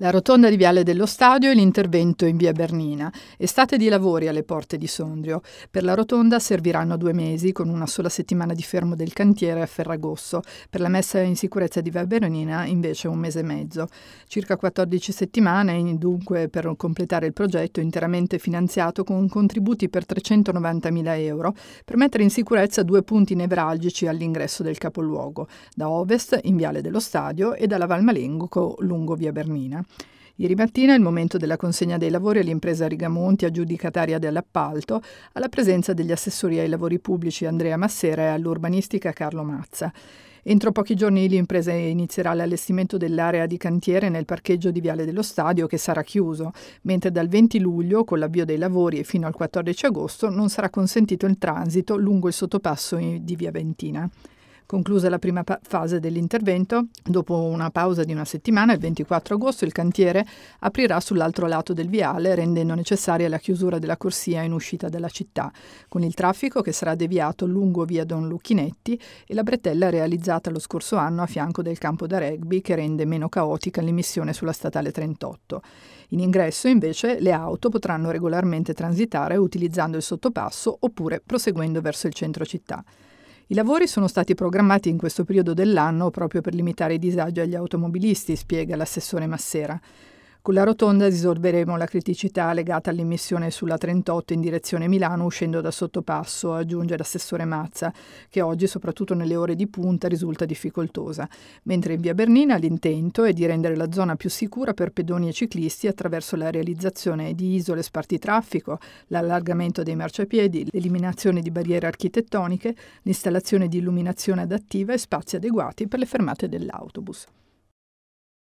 la rotonda di Viale dello Stadio e l'intervento in via Bernina. Estate di lavori alle porte di Sondrio. Per la rotonda serviranno due mesi, con una sola settimana di fermo del cantiere a Ferragosso. Per la messa in sicurezza di via Bernina invece un mese e mezzo. Circa 14 settimane, dunque, per completare il progetto interamente finanziato con contributi per 390.000 euro, per mettere in sicurezza due punti nevralgici all'ingresso del capoluogo, da ovest in Viale dello Stadio e dalla Valmalengo lungo via Bernina. Ieri mattina, al momento della consegna dei lavori all'impresa Rigamonti, aggiudicataria dell'appalto, alla presenza degli assessori ai lavori pubblici Andrea Massera e all'urbanistica Carlo Mazza. Entro pochi giorni l'impresa inizierà l'allestimento dell'area di cantiere nel parcheggio di Viale dello Stadio che sarà chiuso, mentre dal 20 luglio, con l'avvio dei lavori e fino al 14 agosto, non sarà consentito il transito lungo il sottopasso di Via Ventina. Conclusa la prima pa- fase dell'intervento, dopo una pausa di una settimana, il 24 agosto il cantiere aprirà sull'altro lato del viale, rendendo necessaria la chiusura della corsia in uscita dalla città, con il traffico che sarà deviato lungo via Don Lucchinetti e la bretella realizzata lo scorso anno a fianco del campo da rugby che rende meno caotica l'emissione sulla statale 38. In ingresso, invece, le auto potranno regolarmente transitare utilizzando il sottopasso oppure proseguendo verso il centro città. I lavori sono stati programmati in questo periodo dell'anno proprio per limitare i disagi agli automobilisti, spiega l'assessore Massera. Con la rotonda risolveremo la criticità legata all'immissione sulla 38 in direzione Milano uscendo da sottopasso, aggiunge l'assessore Mazza, che oggi, soprattutto nelle ore di punta, risulta difficoltosa, mentre in via Bernina l'intento è di rendere la zona più sicura per pedoni e ciclisti attraverso la realizzazione di isole spartitraffico, l'allargamento dei marciapiedi, l'eliminazione di barriere architettoniche, l'installazione di illuminazione adattiva e spazi adeguati per le fermate dell'autobus.